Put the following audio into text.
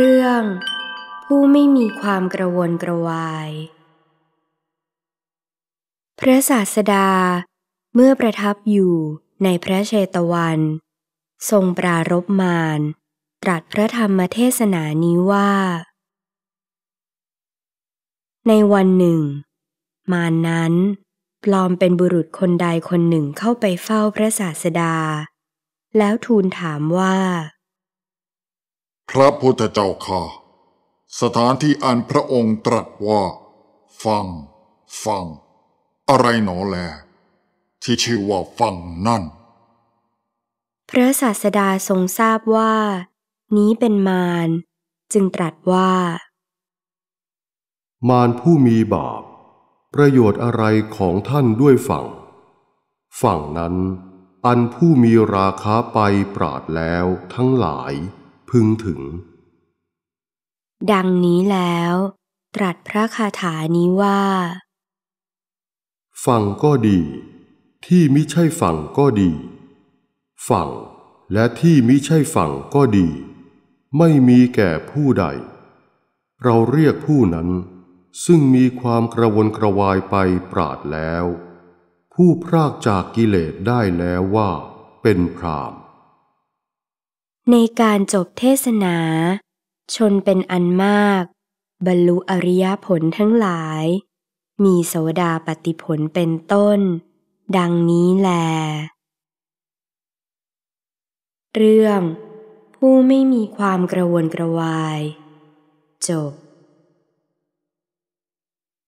เรื่องผู้ไม่มีความกระวนกระวาย พระศาสดาเมื่อประทับอยู่ในพระเชตวัน ทรงปรารบมารตรัสพระธรรมเทศนานี้ว่า ในวันหนึ่ง มารนั้นปลอมเป็นบุรุษคนใดคนหนึ่งเข้าไปเฝ้าพระศาสดา แล้วทูลถามว่าพระพุทธเจ้าข้าสถานที่อันพระองค์ตรัสว่า ฟัง ฟัง อะไรหนอแล ที่ชื่อว่าฟังนั่น พระศาสดาทรงทราบว่า นี้เป็นมาร จึงตรัสว่า มารผู้มีบาป ประโยชน์อะไรของท่านด้วยฝั่ง ฝั่งนั้น อันผู้มีราคาไปปราดแล้วทั้งหลายพึงถึง ดังนี้แล้ว ตรัสพระคาถานี้ว่าฟังก็ดี ที่มิใช่ฝั่งก็ดี ฝั่งและที่มิใช่ฝั่งก็ดี ไม่มีแก่ผู้ใด เราเรียกผู้นั้น ซึ่งมีความกระวนกระวายไปปราดแล้ว ผู้พรากจากกิเลสได้แล้วว่าเป็นพรามในการจบเทศนา ชนเป็นอันมาก บรรลุอริยผลทั้งหลาย มีโสดาปฏิผลเป็นต้น ดังนี้แล เรื่องผู้ไม่มีความกระวนกระวาย จบ